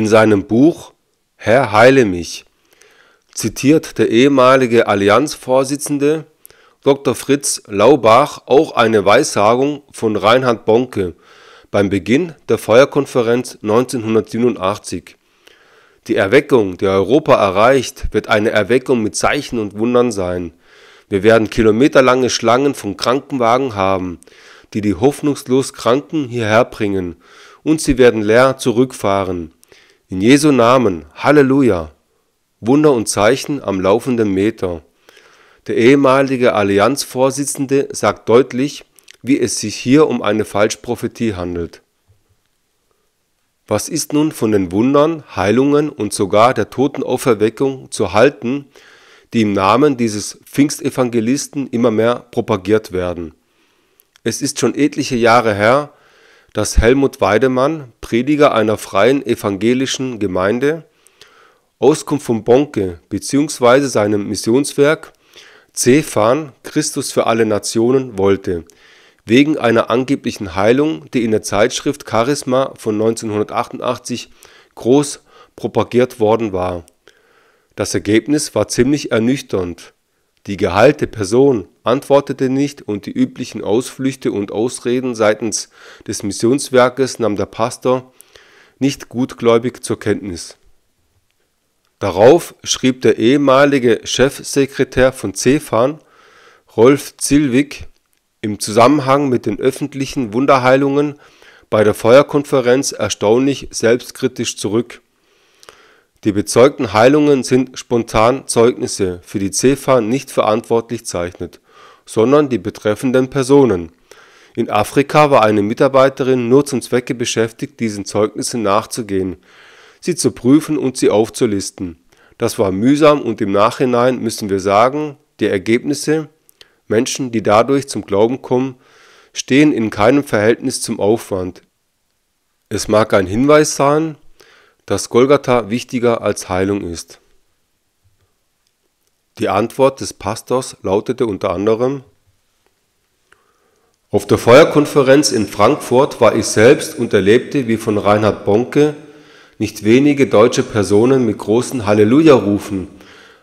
In seinem Buch Herr heile mich zitiert der ehemalige Allianzvorsitzende Dr. Fritz Laubach auch eine Weissagung von Reinhard Bonke beim Beginn der Feuerkonferenz 1987. Die Erweckung, die Europa erreicht, wird eine Erweckung mit Zeichen und Wundern sein. Wir werden kilometerlange Schlangen von Krankenwagen haben, die die hoffnungslos Kranken hierher bringen, und sie werden leer zurückfahren. In Jesu Namen, Halleluja! Wunder und Zeichen am laufenden Meter. Der ehemalige Allianzvorsitzende sagt deutlich, wie es sich hier um eine Falschprophetie handelt. Was ist nun von den Wundern, Heilungen und sogar der Totenauferweckung zu halten, die im Namen dieses Pfingstevangelisten immer mehr propagiert werden? Es ist schon etliche Jahre her, dass Helmut Weidemann, Prediger einer freien evangelischen Gemeinde, Auskunft von Bonke bzw. seinem Missionswerk Zephan Christus für alle Nationen wollte, wegen einer angeblichen Heilung, die in der Zeitschrift Charisma von 1988 groß propagiert worden war. Das Ergebnis war ziemlich ernüchternd. Die geheilte Person antwortete nicht und die üblichen Ausflüchte und Ausreden seitens des Missionswerkes nahm der Pastor nicht gutgläubig zur Kenntnis. Darauf schrieb der ehemalige Chefsekretär von Cefan, Rolf Zilwig, im Zusammenhang mit den öffentlichen Wunderheilungen bei der Feuerkonferenz erstaunlich selbstkritisch zurück. Die bezeugten Heilungen sind spontan Zeugnisse für die Cefa nicht verantwortlich zeichnet, sondern die betreffenden Personen. In Afrika war eine Mitarbeiterin nur zum Zwecke beschäftigt, diesen Zeugnissen nachzugehen, sie zu prüfen und sie aufzulisten. Das war mühsam und im Nachhinein müssen wir sagen, die Ergebnisse, Menschen, die dadurch zum Glauben kommen, stehen in keinem Verhältnis zum Aufwand. Es mag ein Hinweis sein, dass Golgatha wichtiger als Heilung ist. Die Antwort des Pastors lautete unter anderem, auf der Feuerkonferenz in Frankfurt war ich selbst und erlebte, wie von Reinhard Bonke nicht wenige deutsche Personen mit großen Halleluja-Rufen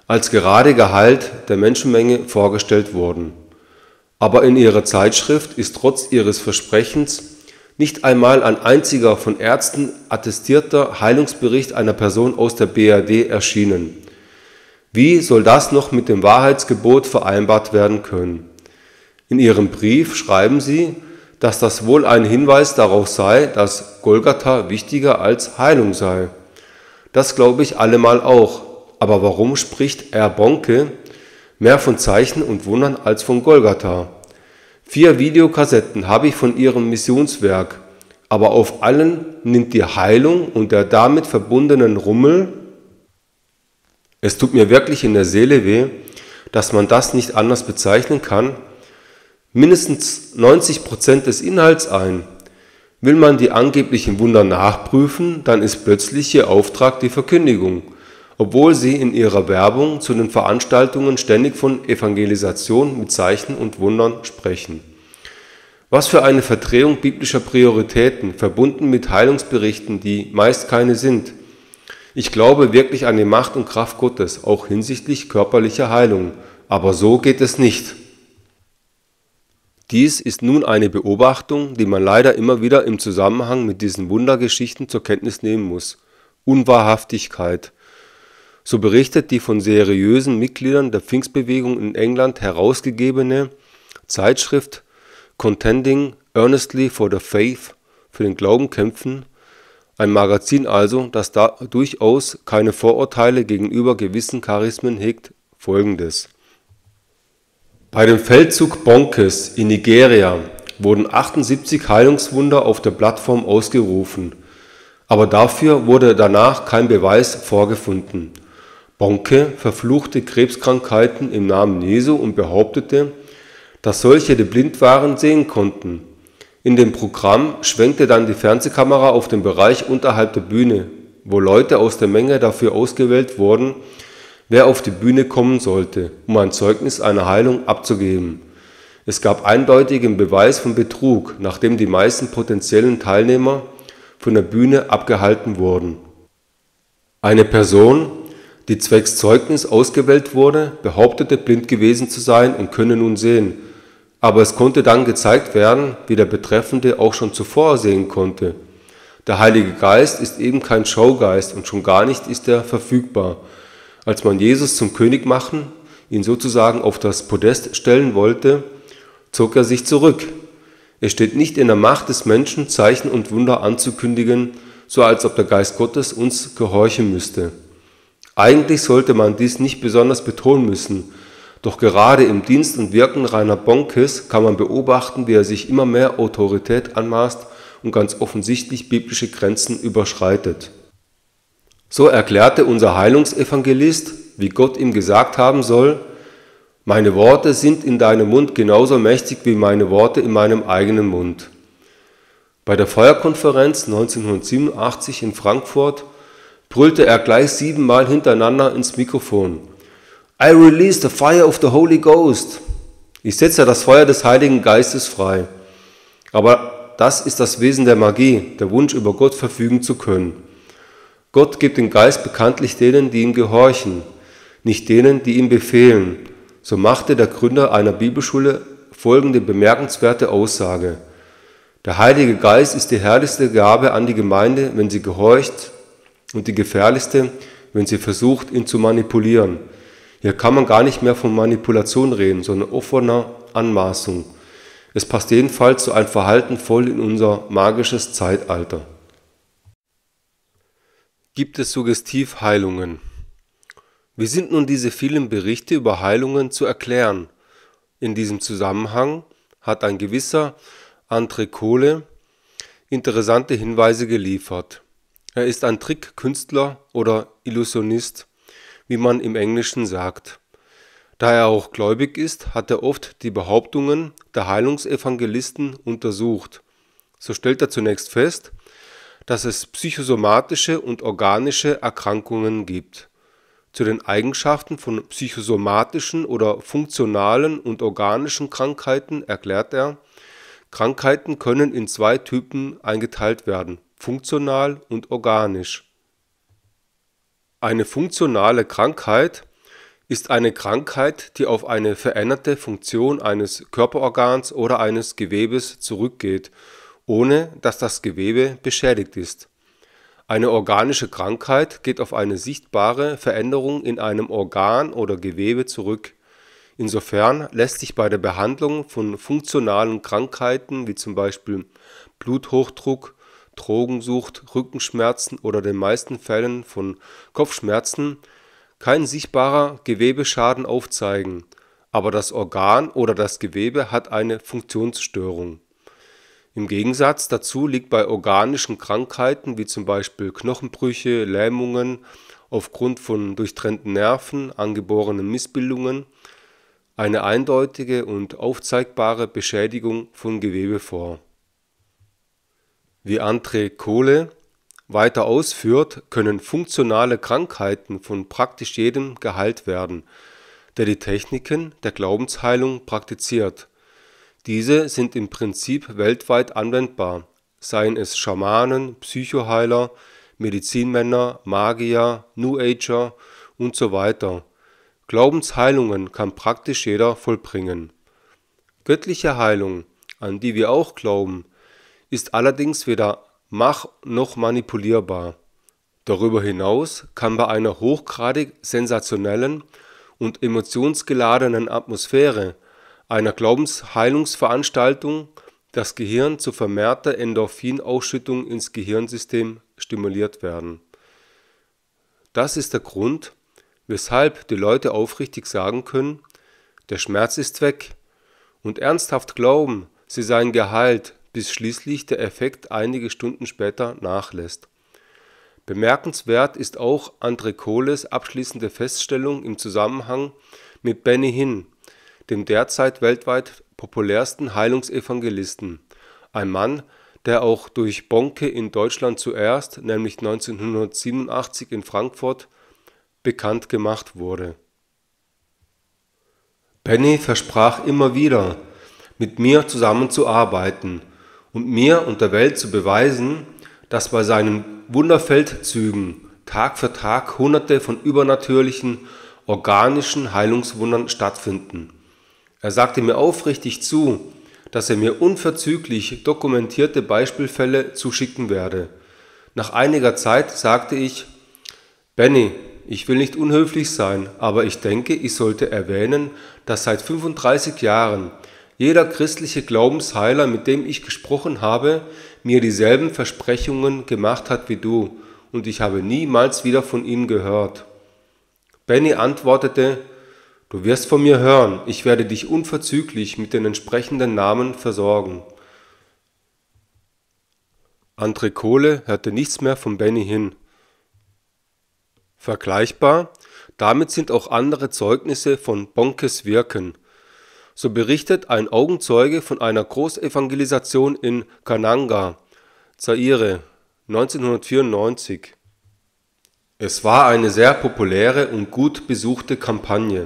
als gerade geheilt der Menschenmenge vorgestellt wurden. Aber in ihrer Zeitschrift ist trotz ihres Versprechens nicht einmal ein einziger von Ärzten attestierter Heilungsbericht einer Person aus der BRD erschienen. Wie soll das noch mit dem Wahrheitsgebot vereinbart werden können? In ihrem Brief schreiben sie, dass das wohl ein Hinweis darauf sei, dass Golgatha wichtiger als Heilung sei. Das glaube ich allemal auch. Aber warum spricht R. Bonke mehr von Zeichen und Wundern als von Golgatha? Vier Videokassetten habe ich von ihrem Missionswerk, aber auf allen nimmt die Heilung und der damit verbundenen Rummel. Es tut mir wirklich in der Seele weh, dass man das nicht anders bezeichnen kann, mindestens 90% Prozent des Inhalts ein. Will man die angeblichen Wunder nachprüfen, dann ist plötzlich ihr Auftrag die Verkündigung obwohl sie in ihrer Werbung zu den Veranstaltungen ständig von Evangelisation mit Zeichen und Wundern sprechen. Was für eine Verdrehung biblischer Prioritäten, verbunden mit Heilungsberichten, die meist keine sind. Ich glaube wirklich an die Macht und Kraft Gottes, auch hinsichtlich körperlicher Heilung. Aber so geht es nicht. Dies ist nun eine Beobachtung, die man leider immer wieder im Zusammenhang mit diesen Wundergeschichten zur Kenntnis nehmen muss. Unwahrhaftigkeit. So berichtet die von seriösen Mitgliedern der Pfingstbewegung in England herausgegebene Zeitschrift Contending earnestly for the faith (Für den Glauben kämpfen), ein Magazin also, das durchaus keine Vorurteile gegenüber gewissen Charismen hegt, folgendes: Bei dem Feldzug Bonkes in Nigeria wurden 78 Heilungswunder auf der Plattform ausgerufen, aber dafür wurde danach kein Beweis vorgefunden Bonke verfluchte Krebskrankheiten im Namen Jesu und behauptete, dass solche die blind waren, sehen konnten. In dem Programm schwenkte dann die Fernsehkamera auf den Bereich unterhalb der Bühne, wo Leute aus der Menge dafür ausgewählt wurden, wer auf die Bühne kommen sollte, um ein Zeugnis einer Heilung abzugeben. Es gab eindeutigen Beweis von Betrug, nachdem die meisten potenziellen Teilnehmer von der Bühne abgehalten wurden. Eine Person, die zwecks Zeugnis ausgewählt wurde, behauptete, blind gewesen zu sein und könne nun sehen, aber es konnte dann gezeigt werden, wie der Betreffende auch schon zuvor sehen konnte. Der Heilige Geist ist eben kein Showgeist und schon gar nicht ist er verfügbar. Als man Jesus zum König machen, ihn sozusagen auf das Podest stellen wollte, zog er sich zurück. Es steht nicht in der Macht des Menschen, Zeichen und Wunder anzukündigen, so als ob der Geist Gottes uns gehorchen müsste. Eigentlich sollte man dies nicht besonders betonen müssen, doch gerade im Dienst und Wirken Rainer Bonkes kann man beobachten, wie er sich immer mehr Autorität anmaßt und ganz offensichtlich biblische Grenzen überschreitet. So erklärte unser Heilungsevangelist, wie Gott ihm gesagt haben soll, meine Worte sind in deinem Mund genauso mächtig wie meine Worte in meinem eigenen Mund. Bei der Feuerkonferenz 1987 in Frankfurt brüllte er gleich siebenmal hintereinander ins Mikrofon. I release the fire of the Holy Ghost. Ich setze das Feuer des Heiligen Geistes frei. Aber das ist das Wesen der Magie, der Wunsch, über Gott verfügen zu können. Gott gibt den Geist bekanntlich denen, die ihm gehorchen, nicht denen, die ihm befehlen. So machte der Gründer einer Bibelschule folgende bemerkenswerte Aussage. Der Heilige Geist ist die herrlichste Gabe an die Gemeinde, wenn sie gehorcht, und die gefährlichste, wenn sie versucht, ihn zu manipulieren. Hier kann man gar nicht mehr von Manipulation reden, sondern offener Anmaßung. Es passt jedenfalls zu einem Verhalten voll in unser magisches Zeitalter. Gibt es Suggestivheilungen? Wie sind nun diese vielen Berichte über Heilungen zu erklären? In diesem Zusammenhang hat ein gewisser Andre Kohle interessante Hinweise geliefert. Er ist ein Trickkünstler oder Illusionist, wie man im Englischen sagt. Da er auch gläubig ist, hat er oft die Behauptungen der Heilungsevangelisten untersucht. So stellt er zunächst fest, dass es psychosomatische und organische Erkrankungen gibt. Zu den Eigenschaften von psychosomatischen oder funktionalen und organischen Krankheiten erklärt er, Krankheiten können in zwei Typen eingeteilt werden funktional und organisch. Eine funktionale Krankheit ist eine Krankheit, die auf eine veränderte Funktion eines Körperorgans oder eines Gewebes zurückgeht, ohne dass das Gewebe beschädigt ist. Eine organische Krankheit geht auf eine sichtbare Veränderung in einem Organ oder Gewebe zurück. Insofern lässt sich bei der Behandlung von funktionalen Krankheiten wie zum Beispiel Bluthochdruck, Drogensucht, Rückenschmerzen oder den meisten Fällen von Kopfschmerzen kein sichtbarer Gewebeschaden aufzeigen, aber das Organ oder das Gewebe hat eine Funktionsstörung. Im Gegensatz dazu liegt bei organischen Krankheiten wie zum Beispiel Knochenbrüche, Lähmungen aufgrund von durchtrennten Nerven, angeborenen Missbildungen eine eindeutige und aufzeigbare Beschädigung von Gewebe vor wie André Kohle weiter ausführt, können funktionale Krankheiten von praktisch jedem geheilt werden, der die Techniken der Glaubensheilung praktiziert. Diese sind im Prinzip weltweit anwendbar, seien es Schamanen, Psychoheiler, Medizinmänner, Magier, New Ager und so weiter. Glaubensheilungen kann praktisch jeder vollbringen. Göttliche Heilung, an die wir auch glauben, ist allerdings weder mach- noch manipulierbar. Darüber hinaus kann bei einer hochgradig sensationellen und emotionsgeladenen Atmosphäre einer Glaubensheilungsveranstaltung das Gehirn zu vermehrter Endorphinausschüttung ins Gehirnsystem stimuliert werden. Das ist der Grund, weshalb die Leute aufrichtig sagen können, der Schmerz ist weg und ernsthaft glauben, sie seien geheilt bis schließlich der Effekt einige Stunden später nachlässt. Bemerkenswert ist auch André Kohles abschließende Feststellung im Zusammenhang mit Benny Hinn, dem derzeit weltweit populärsten Heilungsevangelisten, ein Mann, der auch durch Bonke in Deutschland zuerst, nämlich 1987 in Frankfurt, bekannt gemacht wurde. Benny versprach immer wieder, mit mir zusammenzuarbeiten – und mir und der Welt zu beweisen, dass bei seinen Wunderfeldzügen Tag für Tag Hunderte von übernatürlichen, organischen Heilungswundern stattfinden. Er sagte mir aufrichtig zu, dass er mir unverzüglich dokumentierte Beispielfälle zuschicken werde. Nach einiger Zeit sagte ich, Benny, ich will nicht unhöflich sein, aber ich denke, ich sollte erwähnen, dass seit 35 Jahren jeder christliche Glaubensheiler, mit dem ich gesprochen habe, mir dieselben Versprechungen gemacht hat wie du, und ich habe niemals wieder von ihnen gehört. Benny antwortete, Du wirst von mir hören, ich werde dich unverzüglich mit den entsprechenden Namen versorgen. André Kohle hörte nichts mehr von Benny hin. Vergleichbar, damit sind auch andere Zeugnisse von Bonkes Wirken – so berichtet ein Augenzeuge von einer Großevangelisation in Kananga, Zaire, 1994. Es war eine sehr populäre und gut besuchte Kampagne.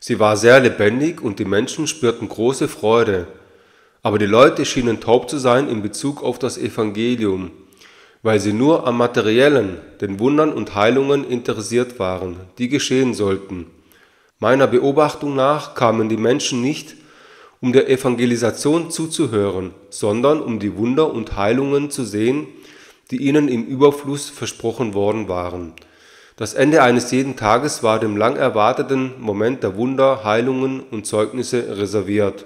Sie war sehr lebendig und die Menschen spürten große Freude. Aber die Leute schienen taub zu sein in Bezug auf das Evangelium, weil sie nur am materiellen, den Wundern und Heilungen interessiert waren, die geschehen sollten. Meiner Beobachtung nach kamen die Menschen nicht, um der Evangelisation zuzuhören, sondern um die Wunder und Heilungen zu sehen, die ihnen im Überfluss versprochen worden waren. Das Ende eines jeden Tages war dem lang erwarteten Moment der Wunder, Heilungen und Zeugnisse reserviert.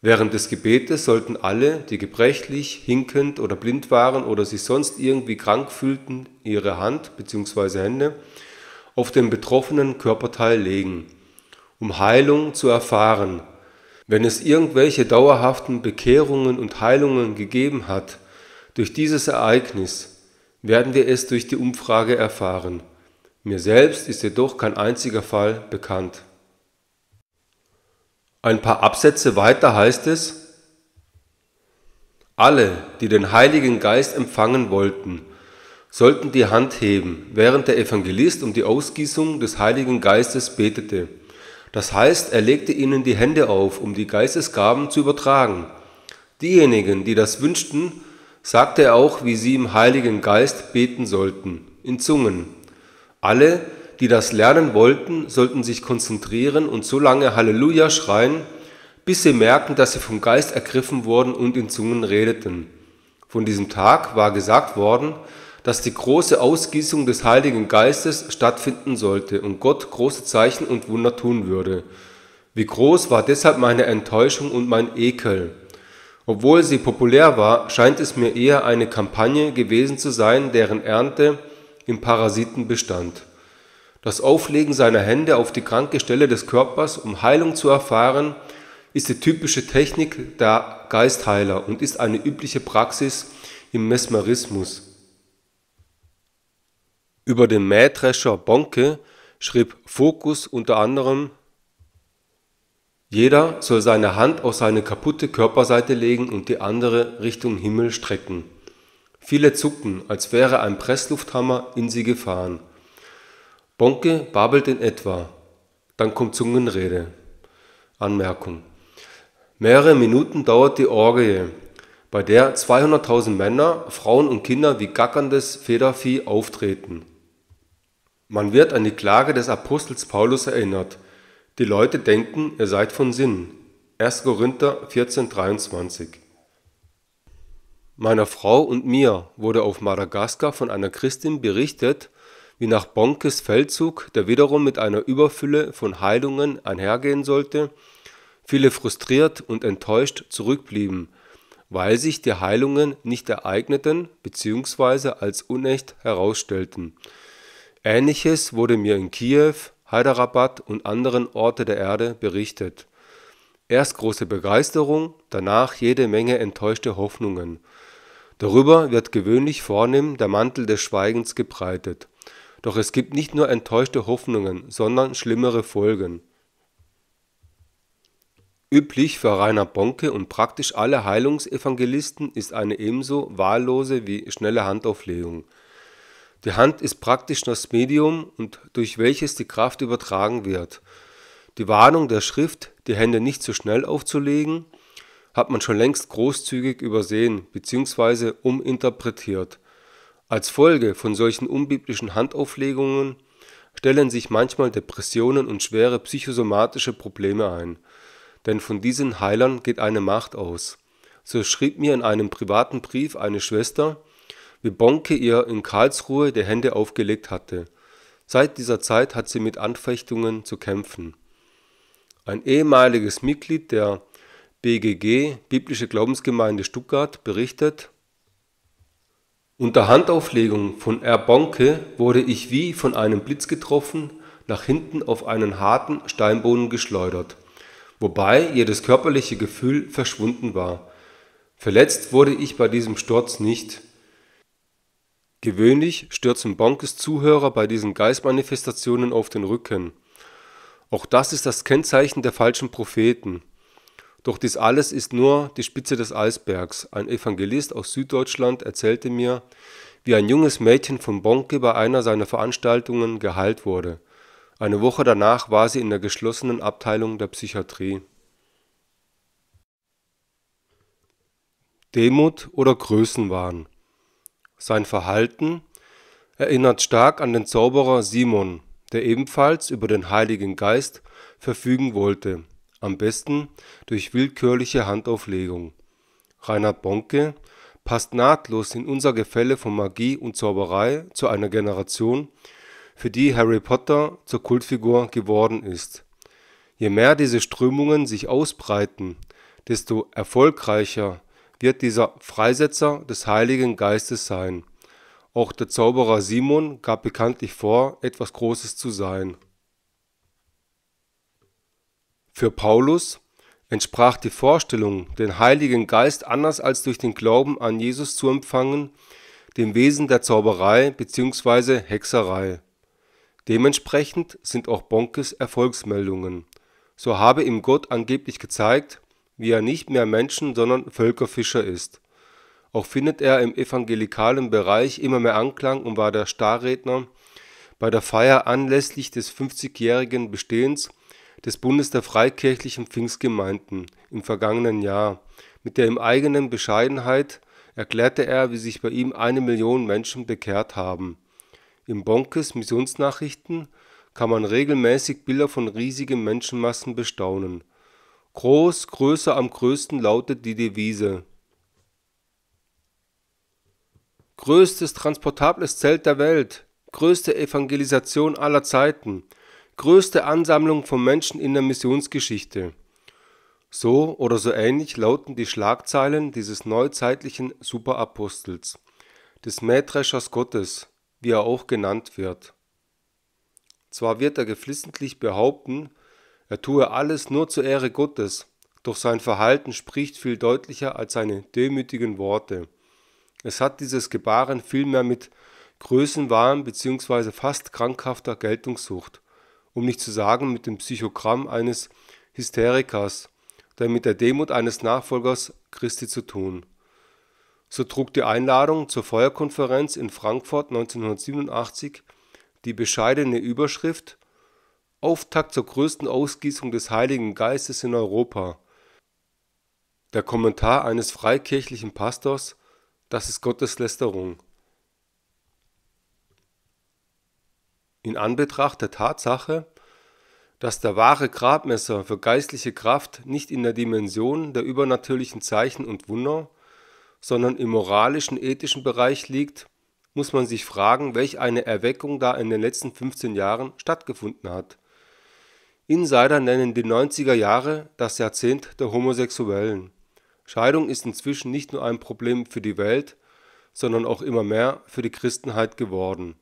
Während des Gebetes sollten alle, die gebrechlich, hinkend oder blind waren oder sich sonst irgendwie krank fühlten, ihre Hand bzw. Hände auf den betroffenen Körperteil legen, um Heilung zu erfahren. Wenn es irgendwelche dauerhaften Bekehrungen und Heilungen gegeben hat durch dieses Ereignis, werden wir es durch die Umfrage erfahren. Mir selbst ist jedoch kein einziger Fall bekannt. Ein paar Absätze weiter heißt es, alle, die den Heiligen Geist empfangen wollten, sollten die Hand heben, während der Evangelist um die Ausgießung des Heiligen Geistes betete. Das heißt, er legte ihnen die Hände auf, um die Geistesgaben zu übertragen. Diejenigen, die das wünschten, sagte er auch, wie sie im Heiligen Geist beten sollten, in Zungen. Alle, die das lernen wollten, sollten sich konzentrieren und so lange Halleluja schreien, bis sie merken, dass sie vom Geist ergriffen wurden und in Zungen redeten. Von diesem Tag war gesagt worden, dass die große Ausgießung des Heiligen Geistes stattfinden sollte und Gott große Zeichen und Wunder tun würde. Wie groß war deshalb meine Enttäuschung und mein Ekel. Obwohl sie populär war, scheint es mir eher eine Kampagne gewesen zu sein, deren Ernte im Parasiten bestand. Das Auflegen seiner Hände auf die kranke Stelle des Körpers, um Heilung zu erfahren, ist die typische Technik der Geistheiler und ist eine übliche Praxis im Mesmerismus. Über den Mähdrescher Bonke schrieb Fokus unter anderem: „ Jeder soll seine Hand auf seine kaputte Körperseite legen und die andere Richtung Himmel strecken. Viele zuckten, als wäre ein Presslufthammer in sie gefahren. “Bonke babbelt in etwa. Dann kommt Zungenrede. Anmerkung: Mehrere Minuten dauert die Orgie, bei der 200.000 Männer, Frauen und Kinder wie gackerndes Federvieh auftreten man wird an die Klage des Apostels Paulus erinnert. Die Leute denken, ihr seid von Sinnen. 1. Korinther 14,23 Meiner Frau und mir wurde auf Madagaskar von einer Christin berichtet, wie nach Bonkes Feldzug, der wiederum mit einer Überfülle von Heilungen einhergehen sollte, viele frustriert und enttäuscht zurückblieben, weil sich die Heilungen nicht ereigneten bzw. als unecht herausstellten – Ähnliches wurde mir in Kiew, Hyderabad und anderen Orten der Erde berichtet. Erst große Begeisterung, danach jede Menge enttäuschte Hoffnungen. Darüber wird gewöhnlich vornehm der Mantel des Schweigens gebreitet. Doch es gibt nicht nur enttäuschte Hoffnungen, sondern schlimmere Folgen. Üblich für Rainer Bonke und praktisch alle Heilungsevangelisten ist eine ebenso wahllose wie schnelle Handauflegung die Hand ist praktisch das Medium und durch welches die Kraft übertragen wird. Die Warnung der Schrift, die Hände nicht zu so schnell aufzulegen, hat man schon längst großzügig übersehen bzw. uminterpretiert. Als Folge von solchen unbiblischen Handauflegungen stellen sich manchmal Depressionen und schwere psychosomatische Probleme ein, denn von diesen Heilern geht eine Macht aus. So schrieb mir in einem privaten Brief eine Schwester, wie Bonke ihr in Karlsruhe die Hände aufgelegt hatte. Seit dieser Zeit hat sie mit Anfechtungen zu kämpfen. Ein ehemaliges Mitglied der BGG, Biblische Glaubensgemeinde Stuttgart, berichtet, unter Handauflegung von R. Bonke wurde ich wie von einem Blitz getroffen, nach hinten auf einen harten Steinboden geschleudert, wobei jedes körperliche Gefühl verschwunden war. Verletzt wurde ich bei diesem Sturz nicht, Gewöhnlich stürzen Bonkes Zuhörer bei diesen Geistmanifestationen auf den Rücken. Auch das ist das Kennzeichen der falschen Propheten. Doch dies alles ist nur die Spitze des Eisbergs. Ein Evangelist aus Süddeutschland erzählte mir, wie ein junges Mädchen von Bonke bei einer seiner Veranstaltungen geheilt wurde. Eine Woche danach war sie in der geschlossenen Abteilung der Psychiatrie. Demut oder Größenwahn sein Verhalten erinnert stark an den Zauberer Simon, der ebenfalls über den Heiligen Geist verfügen wollte, am besten durch willkürliche Handauflegung. Reinhard Bonke passt nahtlos in unser Gefälle von Magie und Zauberei zu einer Generation, für die Harry Potter zur Kultfigur geworden ist. Je mehr diese Strömungen sich ausbreiten, desto erfolgreicher wird dieser Freisetzer des Heiligen Geistes sein. Auch der Zauberer Simon gab bekanntlich vor, etwas Großes zu sein. Für Paulus entsprach die Vorstellung, den Heiligen Geist anders als durch den Glauben an Jesus zu empfangen, dem Wesen der Zauberei bzw. Hexerei. Dementsprechend sind auch Bonkes Erfolgsmeldungen. So habe ihm Gott angeblich gezeigt, wie er nicht mehr Menschen, sondern Völkerfischer ist. Auch findet er im evangelikalen Bereich immer mehr Anklang und war der Starredner bei der Feier anlässlich des 50-jährigen Bestehens des Bundes der Freikirchlichen Pfingstgemeinden im vergangenen Jahr. Mit der ihm eigenen Bescheidenheit erklärte er, wie sich bei ihm eine Million Menschen bekehrt haben. Im Bonkes Missionsnachrichten kann man regelmäßig Bilder von riesigen Menschenmassen bestaunen Groß, größer, am größten lautet die Devise. Größtes transportables Zelt der Welt, größte Evangelisation aller Zeiten, größte Ansammlung von Menschen in der Missionsgeschichte. So oder so ähnlich lauten die Schlagzeilen dieses neuzeitlichen Superapostels, des Mähdreschers Gottes, wie er auch genannt wird. Zwar wird er geflissentlich behaupten, er tue alles nur zur Ehre Gottes, doch sein Verhalten spricht viel deutlicher als seine demütigen Worte. Es hat dieses Gebaren vielmehr mit Größenwahn bzw. fast krankhafter Geltungssucht, um nicht zu sagen mit dem Psychogramm eines Hysterikers, denn mit der Demut eines Nachfolgers Christi zu tun. So trug die Einladung zur Feuerkonferenz in Frankfurt 1987 die bescheidene Überschrift Auftakt zur größten Ausgießung des Heiligen Geistes in Europa. Der Kommentar eines freikirchlichen Pastors, das ist Gotteslästerung. In Anbetracht der Tatsache, dass der wahre Grabmesser für geistliche Kraft nicht in der Dimension der übernatürlichen Zeichen und Wunder, sondern im moralischen, ethischen Bereich liegt, muss man sich fragen, welch eine Erweckung da in den letzten 15 Jahren stattgefunden hat. Insider nennen die 90er Jahre das Jahrzehnt der Homosexuellen. Scheidung ist inzwischen nicht nur ein Problem für die Welt, sondern auch immer mehr für die Christenheit geworden.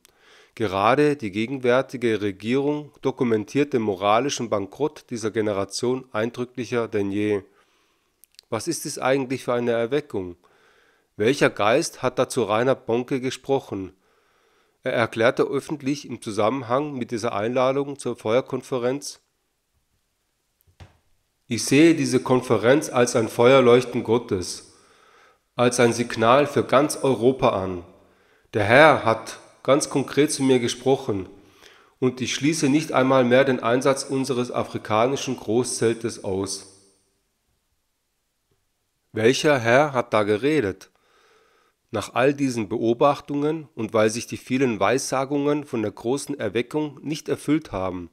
Gerade die gegenwärtige Regierung dokumentiert den moralischen Bankrott dieser Generation eindrücklicher denn je. Was ist es eigentlich für eine Erweckung? Welcher Geist hat dazu Rainer Bonke gesprochen? Er erklärte öffentlich im Zusammenhang mit dieser Einladung zur Feuerkonferenz ich sehe diese Konferenz als ein Feuerleuchten Gottes, als ein Signal für ganz Europa an. Der Herr hat ganz konkret zu mir gesprochen und ich schließe nicht einmal mehr den Einsatz unseres afrikanischen Großzeltes aus. Welcher Herr hat da geredet? Nach all diesen Beobachtungen und weil sich die vielen Weissagungen von der großen Erweckung nicht erfüllt haben,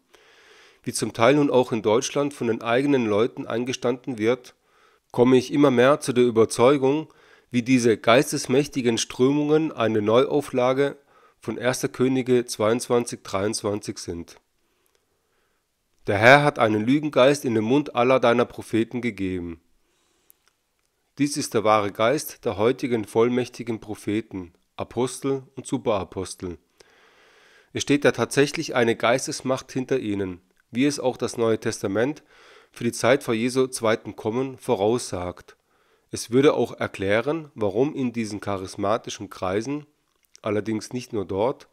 die zum Teil nun auch in Deutschland von den eigenen Leuten eingestanden wird, komme ich immer mehr zu der Überzeugung, wie diese geistesmächtigen Strömungen eine Neuauflage von 1. Könige 22-23 sind. Der Herr hat einen Lügengeist in den Mund aller deiner Propheten gegeben. Dies ist der wahre Geist der heutigen vollmächtigen Propheten, Apostel und Superapostel. Es steht da tatsächlich eine Geistesmacht hinter ihnen wie es auch das Neue Testament für die Zeit vor Jesu zweiten Kommen voraussagt. Es würde auch erklären, warum in diesen charismatischen Kreisen, allerdings nicht nur dort,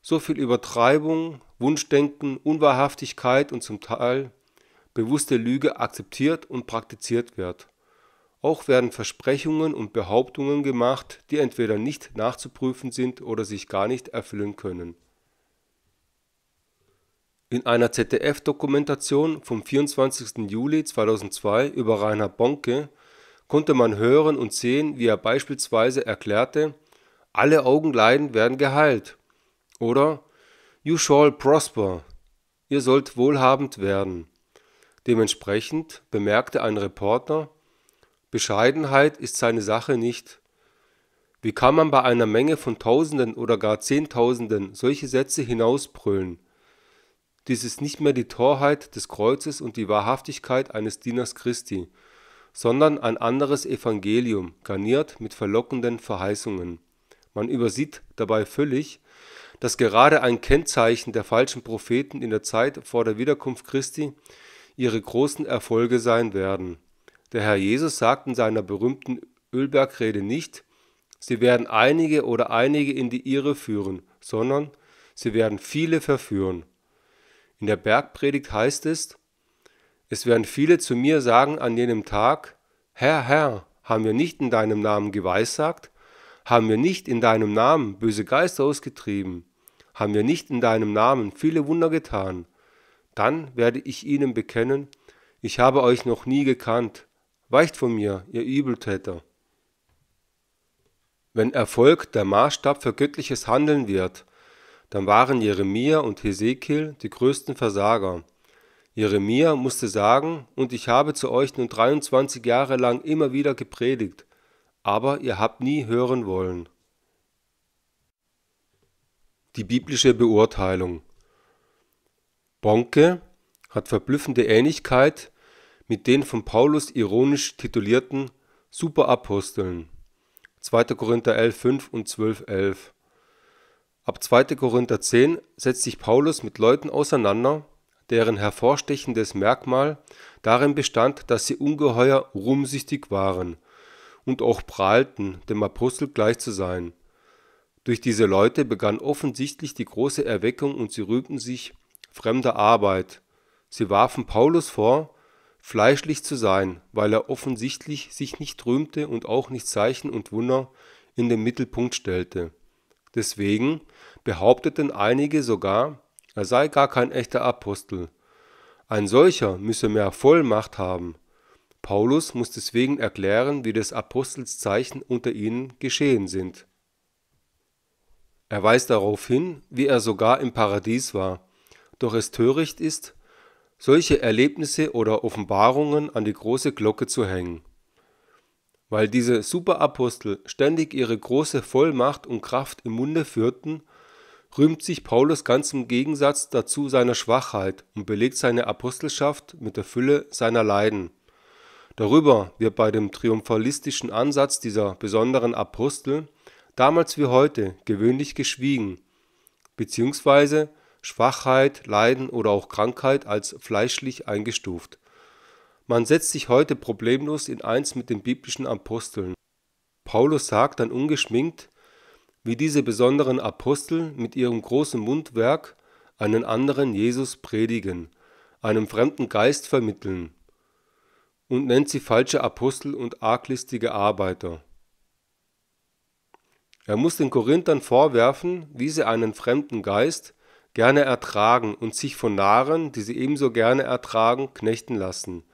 so viel Übertreibung, Wunschdenken, Unwahrhaftigkeit und zum Teil bewusste Lüge akzeptiert und praktiziert wird. Auch werden Versprechungen und Behauptungen gemacht, die entweder nicht nachzuprüfen sind oder sich gar nicht erfüllen können. In einer ZDF-Dokumentation vom 24. Juli 2002 über Rainer Bonke konnte man hören und sehen, wie er beispielsweise erklärte: „ Alle Augenleiden werden geheilt “oder „ You shall prosper “(Ihr sollt wohlhabend werden). Dementsprechend bemerkte ein Reporter: „ Bescheidenheit ist seine Sache nicht. Wie kann man bei einer Menge von Tausenden oder gar Zehntausenden solche Sätze hinausbrüllen dies ist nicht mehr die Torheit des Kreuzes und die Wahrhaftigkeit eines Dieners Christi, sondern ein anderes Evangelium, garniert mit verlockenden Verheißungen. Man übersieht dabei völlig, dass gerade ein Kennzeichen der falschen Propheten in der Zeit vor der Wiederkunft Christi ihre großen Erfolge sein werden. Der Herr Jesus sagt in seiner berühmten Ölbergrede nicht, sie werden einige oder einige in die Irre führen, sondern sie werden viele verführen. In der Bergpredigt heißt es, es werden viele zu mir sagen an jenem Tag, Herr, Herr, haben wir nicht in deinem Namen geweissagt? Haben wir nicht in deinem Namen böse Geister ausgetrieben? Haben wir nicht in deinem Namen viele Wunder getan? Dann werde ich ihnen bekennen, ich habe euch noch nie gekannt. Weicht von mir, ihr Übeltäter. Wenn Erfolg der Maßstab für göttliches Handeln wird, dann waren Jeremia und Hesekiel die größten Versager. Jeremia musste sagen, und ich habe zu euch nun 23 Jahre lang immer wieder gepredigt, aber ihr habt nie hören wollen. Die biblische Beurteilung Bonke hat verblüffende Ähnlichkeit mit den von Paulus ironisch titulierten Superaposteln. 2. Korinther 11, 5 und 12, 11. Ab 2. Korinther 10 setzt sich Paulus mit Leuten auseinander, deren hervorstechendes Merkmal darin bestand, dass sie ungeheuer ruhmsüchtig waren und auch prahlten, dem Apostel gleich zu sein. Durch diese Leute begann offensichtlich die große Erweckung und sie rühmten sich fremder Arbeit. Sie warfen Paulus vor, fleischlich zu sein, weil er offensichtlich sich nicht rühmte und auch nicht Zeichen und Wunder in den Mittelpunkt stellte. Deswegen behaupteten einige sogar, er sei gar kein echter Apostel. Ein solcher müsse mehr Vollmacht haben. Paulus muss deswegen erklären, wie des Apostels Zeichen unter ihnen geschehen sind. Er weist darauf hin, wie er sogar im Paradies war. Doch es töricht ist, solche Erlebnisse oder Offenbarungen an die große Glocke zu hängen weil diese Superapostel ständig ihre große Vollmacht und Kraft im Munde führten, rühmt sich Paulus ganz im Gegensatz dazu seiner Schwachheit und belegt seine Apostelschaft mit der Fülle seiner Leiden. Darüber wird bei dem triumphalistischen Ansatz dieser besonderen Apostel damals wie heute gewöhnlich geschwiegen, beziehungsweise Schwachheit, Leiden oder auch Krankheit als fleischlich eingestuft man setzt sich heute problemlos in eins mit den biblischen Aposteln. Paulus sagt dann ungeschminkt, wie diese besonderen Apostel mit ihrem großen Mundwerk einen anderen Jesus predigen, einem fremden Geist vermitteln und nennt sie falsche Apostel und arglistige Arbeiter. Er muss den Korinthern vorwerfen, wie sie einen fremden Geist gerne ertragen und sich von Narren, die sie ebenso gerne ertragen, knechten lassen,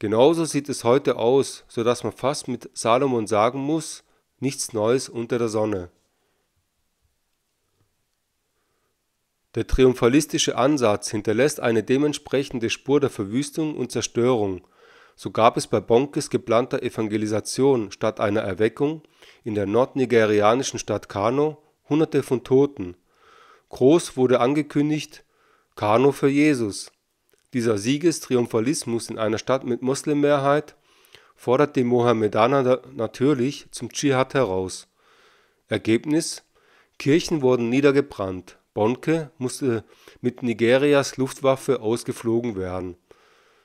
Genauso sieht es heute aus, so dass man fast mit Salomon sagen muss, nichts Neues unter der Sonne. Der triumphalistische Ansatz hinterlässt eine dementsprechende Spur der Verwüstung und Zerstörung. So gab es bei Bonkes geplanter Evangelisation statt einer Erweckung in der nordnigerianischen Stadt Kano Hunderte von Toten. Groß wurde angekündigt: Kano für Jesus. Dieser Siegestriumphalismus in einer Stadt mit Muslimmehrheit fordert die Mohammedaner natürlich zum Dschihad heraus. Ergebnis: Kirchen wurden niedergebrannt, Bonke musste mit Nigerias Luftwaffe ausgeflogen werden.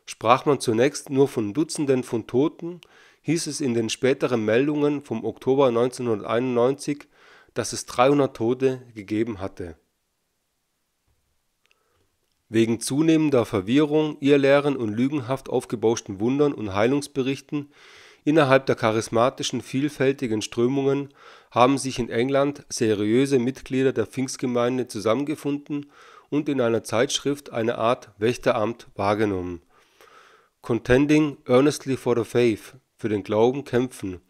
Sprach man zunächst nur von Dutzenden von Toten, hieß es in den späteren Meldungen vom Oktober 1991, dass es 300 Tote gegeben hatte Wegen zunehmender Verwirrung, Irrlehren und lügenhaft aufgebauschten Wundern und Heilungsberichten innerhalb der charismatischen vielfältigen Strömungen haben sich in England seriöse Mitglieder der Pfingstgemeinde zusammengefunden und in einer Zeitschrift eine Art Wächteramt wahrgenommen. Contending earnestly for the faith, für den Glauben kämpfen,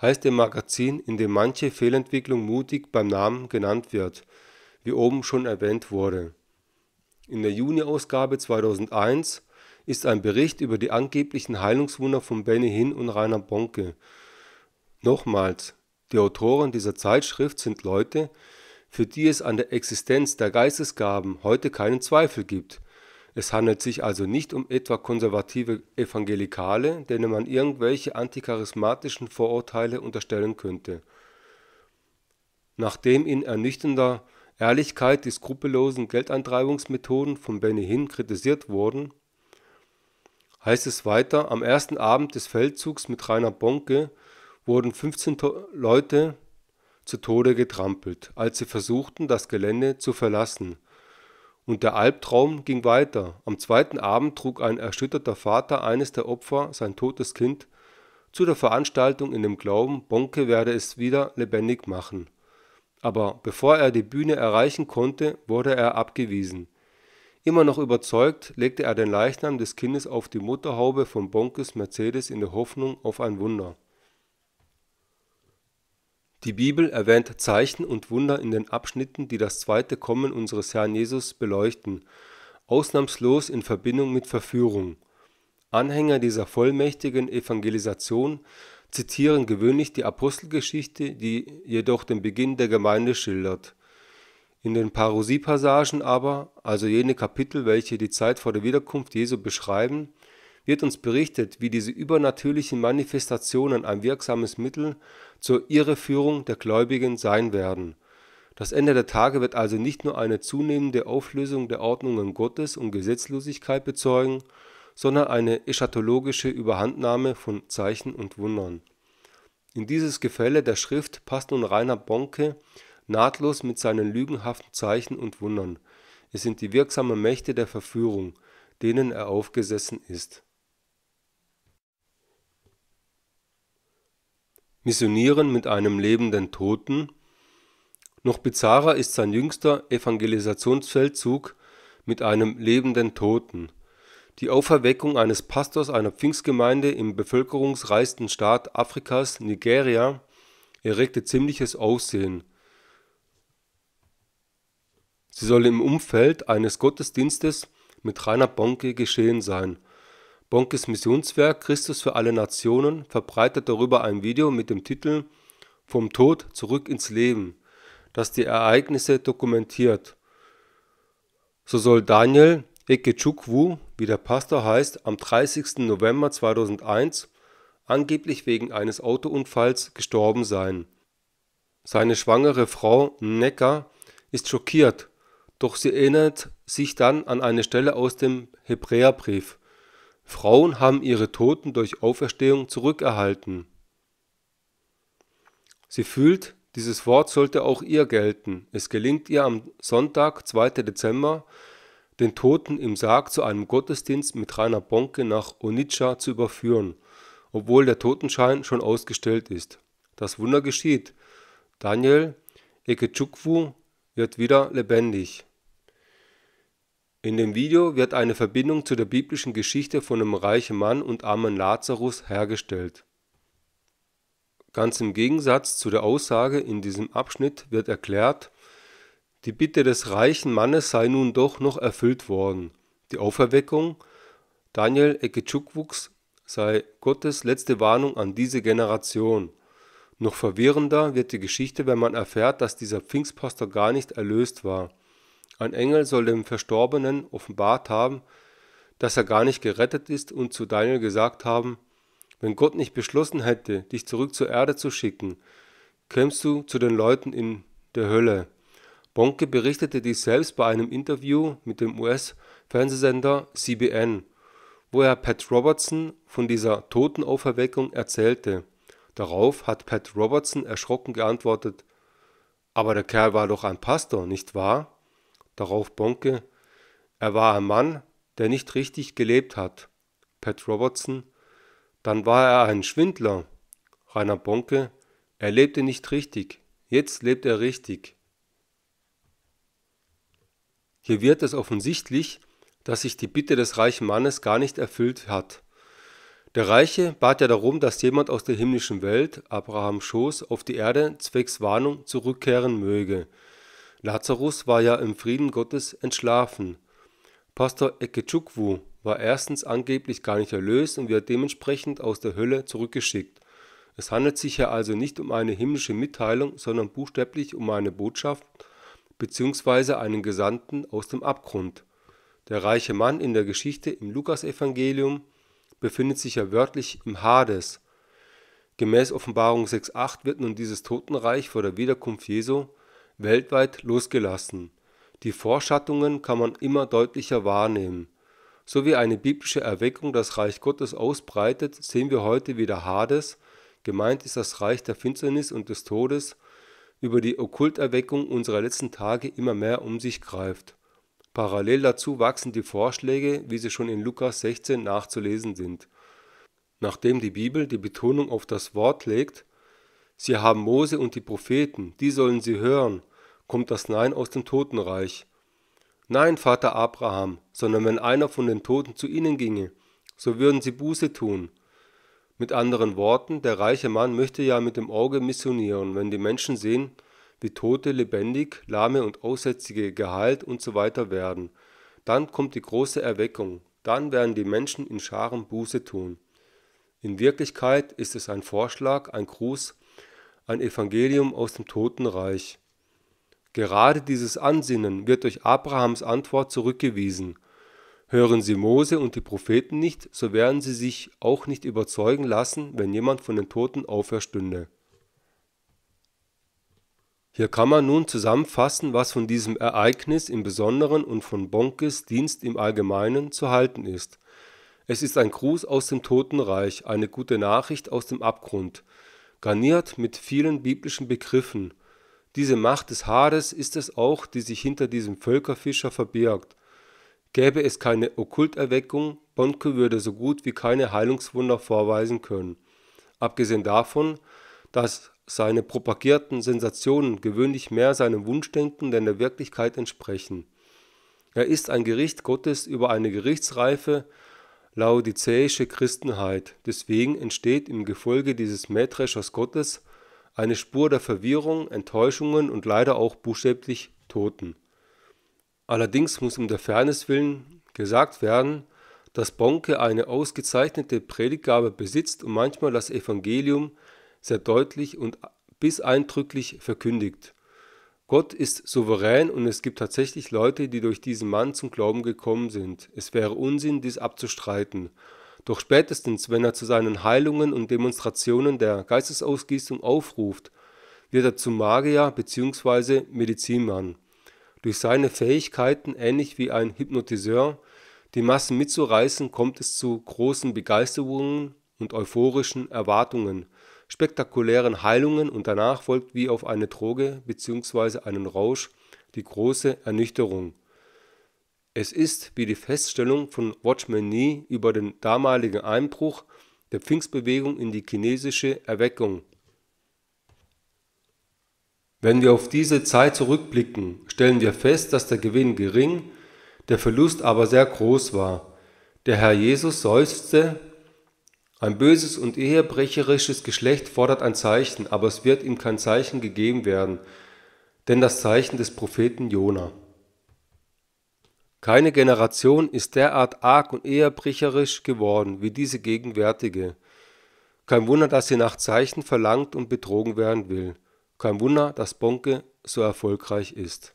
heißt im Magazin, in dem manche Fehlentwicklung mutig beim Namen genannt wird, wie oben schon erwähnt wurde in der Juni-Ausgabe 2001 ist ein Bericht über die angeblichen Heilungswunder von Benny Hinn und Rainer Bonke. Nochmals, die Autoren dieser Zeitschrift sind Leute, für die es an der Existenz der Geistesgaben heute keinen Zweifel gibt. Es handelt sich also nicht um etwa konservative Evangelikale, denen man irgendwelche anticharismatischen Vorurteile unterstellen könnte. Nachdem in ernüchternder Ehrlichkeit, die skrupellosen Geldantreibungsmethoden von Benny Hinn kritisiert wurden, heißt es weiter, am ersten Abend des Feldzugs mit Rainer Bonke wurden 15 to Leute zu Tode getrampelt, als sie versuchten, das Gelände zu verlassen. Und der Albtraum ging weiter. Am zweiten Abend trug ein erschütterter Vater eines der Opfer, sein totes Kind, zu der Veranstaltung in dem Glauben, Bonke werde es wieder lebendig machen aber bevor er die Bühne erreichen konnte, wurde er abgewiesen. Immer noch überzeugt, legte er den Leichnam des Kindes auf die Mutterhaube von Bonkes Mercedes in der Hoffnung auf ein Wunder. Die Bibel erwähnt Zeichen und Wunder in den Abschnitten, die das zweite Kommen unseres Herrn Jesus beleuchten, ausnahmslos in Verbindung mit Verführung. Anhänger dieser vollmächtigen Evangelisation zitieren gewöhnlich die Apostelgeschichte, die jedoch den Beginn der Gemeinde schildert. In den Parosie-Passagen aber, also jene Kapitel, welche die Zeit vor der Wiederkunft Jesu beschreiben, wird uns berichtet, wie diese übernatürlichen Manifestationen ein wirksames Mittel zur Irreführung der Gläubigen sein werden. Das Ende der Tage wird also nicht nur eine zunehmende Auflösung der Ordnungen Gottes und Gesetzlosigkeit bezeugen, sondern eine eschatologische Überhandnahme von Zeichen und Wundern. In dieses Gefälle der Schrift passt nun Rainer Bonke nahtlos mit seinen lügenhaften Zeichen und Wundern. Es sind die wirksamen Mächte der Verführung, denen er aufgesessen ist. Missionieren mit einem lebenden Toten. Noch bizarrer ist sein jüngster Evangelisationsfeldzug mit einem lebenden Toten die Auferweckung eines Pastors einer Pfingstgemeinde im bevölkerungsreichsten Staat Afrikas, Nigeria, erregte ziemliches Aufsehen. Sie soll im Umfeld eines Gottesdienstes mit Rainer Bonke geschehen sein. Bonkes Missionswerk Christus für alle Nationen verbreitet darüber ein Video mit dem Titel Vom Tod zurück ins Leben, das die Ereignisse dokumentiert. So soll Daniel Ikechukwu, wie der Pastor heißt, am 30. November 2001 angeblich wegen eines Autounfalls gestorben sein. Seine schwangere Frau Nneka ist schockiert, doch sie erinnert sich dann an eine Stelle aus dem Hebräerbrief. Frauen haben ihre Toten durch Auferstehung zurückerhalten. Sie fühlt, dieses Wort sollte auch ihr gelten. Es gelingt ihr am Sonntag, 2. Dezember, den Toten im Sarg zu einem Gottesdienst mit Rainer Bonke nach Onitscha zu überführen, obwohl der Totenschein schon ausgestellt ist. Das Wunder geschieht. Daniel Ekechukwu wird wieder lebendig. In dem Video wird eine Verbindung zu der biblischen Geschichte von einem reichen Mann und armen Lazarus hergestellt. Ganz im Gegensatz zu der Aussage in diesem Abschnitt wird erklärt, die Bitte des reichen Mannes sei nun doch noch erfüllt worden. Die Auferweckung Daniel Ekechukwu sei Gottes letzte Warnung an diese Generation. Noch verwirrender wird die Geschichte, wenn man erfährt, dass dieser Pfingstpastor gar nicht erlöst war. Ein Engel soll dem Verstorbenen offenbart haben, dass er gar nicht gerettet ist und zu Daniel gesagt haben, wenn Gott nicht beschlossen hätte, dich zurück zur Erde zu schicken, kämst du zu den Leuten in der Hölle. Bonke berichtete dies selbst bei einem Interview mit dem US-Fernsehsender CBN, wo er Pat Robertson von dieser Totenauferweckung erzählte. Darauf hat Pat Robertson erschrocken geantwortet: Aber der Kerl war doch ein Pastor, nicht wahr? Darauf Bonke: Er war ein Mann, der nicht richtig gelebt hat. Pat Robertson: Dann war er ein Schwindler. Rainer Bonke: Er lebte nicht richtig. Jetzt lebt er richtig. Hier wird es offensichtlich, dass sich die Bitte des reichen Mannes gar nicht erfüllt hat. Der Reiche bat ja darum, dass jemand aus der himmlischen Welt, Abraham Schoß, auf die Erde zwecks Warnung zurückkehren möge. Lazarus war ja im Frieden Gottes entschlafen. Pastor Ekechukwu war erstens angeblich gar nicht erlöst und wird dementsprechend aus der Hölle zurückgeschickt. Es handelt sich ja also nicht um eine himmlische Mitteilung, sondern buchstäblich um eine Botschaft beziehungsweise einen Gesandten aus dem Abgrund. Der reiche Mann in der Geschichte im Lukasevangelium befindet sich ja wörtlich im Hades. Gemäß Offenbarung 6.8 wird nun dieses Totenreich vor der Wiederkunft Jesu weltweit losgelassen. Die Vorschattungen kann man immer deutlicher wahrnehmen. So wie eine biblische Erweckung das Reich Gottes ausbreitet, sehen wir heute wieder Hades, gemeint ist das Reich der Finsternis und des Todes, über die Okkulterweckung unserer letzten Tage immer mehr um sich greift. Parallel dazu wachsen die Vorschläge, wie sie schon in Lukas 16 nachzulesen sind. Nachdem die Bibel die Betonung auf das Wort legt, Sie haben Mose und die Propheten, die sollen sie hören, kommt das Nein aus dem Totenreich. Nein, Vater Abraham, sondern wenn einer von den Toten zu ihnen ginge, so würden sie Buße tun. Mit anderen Worten, der reiche Mann möchte ja mit dem Auge missionieren, wenn die Menschen sehen, wie Tote lebendig, Lahme und Aussätzige geheilt usw. werden. Dann kommt die große Erweckung, dann werden die Menschen in Scharen Buße tun. In Wirklichkeit ist es ein Vorschlag, ein Gruß, ein Evangelium aus dem Totenreich. Gerade dieses Ansinnen wird durch Abrahams Antwort zurückgewiesen. Hören sie Mose und die Propheten nicht, so werden sie sich auch nicht überzeugen lassen, wenn jemand von den Toten auferstünde. Hier kann man nun zusammenfassen, was von diesem Ereignis im Besonderen und von Bonkes Dienst im Allgemeinen zu halten ist. Es ist ein Gruß aus dem Totenreich, eine gute Nachricht aus dem Abgrund, garniert mit vielen biblischen Begriffen. Diese Macht des Hades ist es auch, die sich hinter diesem Völkerfischer verbirgt, Gäbe es keine Okkulterweckung, Bonke würde so gut wie keine Heilungswunder vorweisen können. Abgesehen davon, dass seine propagierten Sensationen gewöhnlich mehr seinem Wunschdenken denn der Wirklichkeit entsprechen. Er ist ein Gericht Gottes über eine gerichtsreife, laodizäische Christenheit. Deswegen entsteht im Gefolge dieses Mähdreschers Gottes eine Spur der Verwirrung, Enttäuschungen und leider auch buchstäblich Toten. Allerdings muss um der Fairness willen gesagt werden, dass Bonke eine ausgezeichnete Predigtgabe besitzt und manchmal das Evangelium sehr deutlich und bis eindrücklich verkündigt. Gott ist souverän und es gibt tatsächlich Leute, die durch diesen Mann zum Glauben gekommen sind. Es wäre Unsinn, dies abzustreiten. Doch spätestens, wenn er zu seinen Heilungen und Demonstrationen der Geistesausgießung aufruft, wird er zum Magier bzw. Medizinmann. Durch seine Fähigkeiten, ähnlich wie ein Hypnotiseur, die Massen mitzureißen, kommt es zu großen Begeisterungen und euphorischen Erwartungen, spektakulären Heilungen und danach folgt wie auf eine Droge bzw. einen Rausch die große Ernüchterung. Es ist, wie die Feststellung von Watchman Nee über den damaligen Einbruch der Pfingstbewegung in die chinesische Erweckung wenn wir auf diese Zeit zurückblicken, stellen wir fest, dass der Gewinn gering, der Verlust aber sehr groß war. Der Herr Jesus seufzte, ein böses und ehebrecherisches Geschlecht fordert ein Zeichen, aber es wird ihm kein Zeichen gegeben werden, denn das Zeichen des Propheten Jona. Keine Generation ist derart arg und ehebrecherisch geworden wie diese gegenwärtige. Kein Wunder, dass sie nach Zeichen verlangt und betrogen werden will. Kein Wunder, dass Bonke so erfolgreich ist.